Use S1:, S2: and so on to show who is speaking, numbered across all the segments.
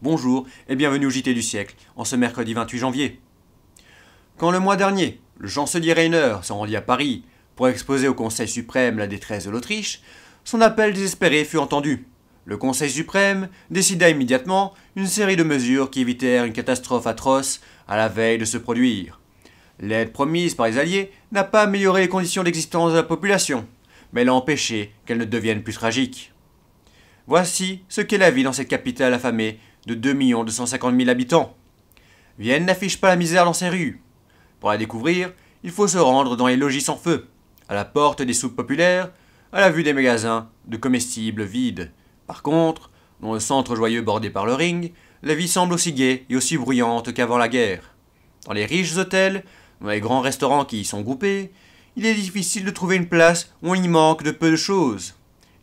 S1: Bonjour et bienvenue au JT du siècle, en ce mercredi 28 janvier. Quand le mois dernier, le chancelier Rainer s'en rendit à Paris pour exposer au Conseil suprême la détresse de l'Autriche, son appel désespéré fut entendu. Le Conseil suprême décida immédiatement une série de mesures qui évitèrent une catastrophe atroce à la veille de se produire. L'aide promise par les Alliés n'a pas amélioré les conditions d'existence de la population, mais l'a empêché qu'elle ne devienne plus tragique. Voici ce qu'est la vie dans cette capitale affamée de 2 250 000 habitants. Vienne n'affiche pas la misère dans ses rues. Pour la découvrir, il faut se rendre dans les logis sans feu, à la porte des soupes populaires, à la vue des magasins de comestibles vides. Par contre, dans le centre joyeux bordé par le ring, la vie semble aussi gaie et aussi bruyante qu'avant la guerre. Dans les riches hôtels, dans les grands restaurants qui y sont groupés, il est difficile de trouver une place où il manque de peu de choses.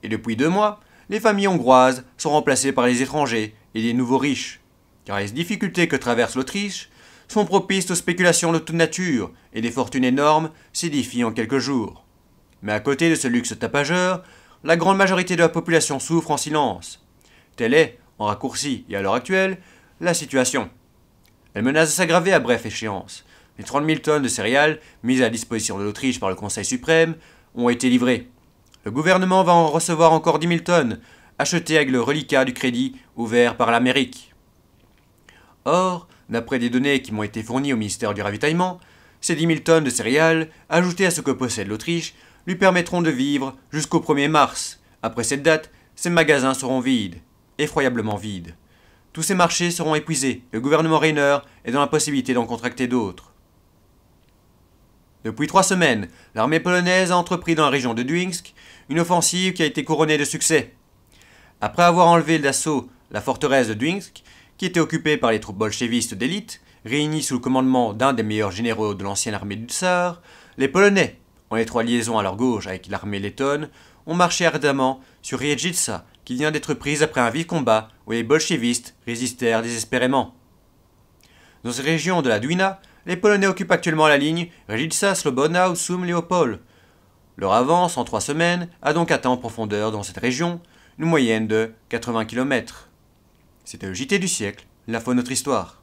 S1: Et depuis deux mois, les familles hongroises sont remplacées par les étrangers et les nouveaux riches. Car les difficultés que traverse l'Autriche sont propices aux spéculations de toute nature, et des fortunes énormes s'édifient en quelques jours. Mais à côté de ce luxe tapageur, la grande majorité de la population souffre en silence. Telle est, en raccourci et à l'heure actuelle, la situation. Elle menace de s'aggraver à bref échéance. Les 30 000 tonnes de céréales mises à disposition de l'Autriche par le Conseil suprême ont été livrées. Le gouvernement va en recevoir encore 10 000 tonnes, achetées avec le reliquat du crédit ouvert par l'Amérique. Or, D'après des données qui m'ont été fournies au ministère du Ravitaillement, ces 10 000 tonnes de céréales, ajoutées à ce que possède l'Autriche, lui permettront de vivre jusqu'au 1er mars. Après cette date, ses magasins seront vides, effroyablement vides. Tous ces marchés seront épuisés, le gouvernement Rainer est dans la possibilité d'en contracter d'autres. Depuis trois semaines, l'armée polonaise a entrepris dans la région de Duinsk une offensive qui a été couronnée de succès. Après avoir enlevé d'assaut la forteresse de Duinsk, qui était occupé par les troupes bolchevistes d'élite, réunies sous le commandement d'un des meilleurs généraux de l'ancienne armée du Tsar, les Polonais, en étroite liaison à leur gauche avec l'armée lettonne, ont marché ardemment sur Rijitsa, qui vient d'être prise après un vif combat où les bolchevistes résistèrent désespérément. Dans cette région de la Dwina, les Polonais occupent actuellement la ligne Slobona slobona Sum Leopold. Leur avance en trois semaines a donc atteint en profondeur dans cette région une moyenne de 80 km. C'était le JT du siècle, la fois notre histoire.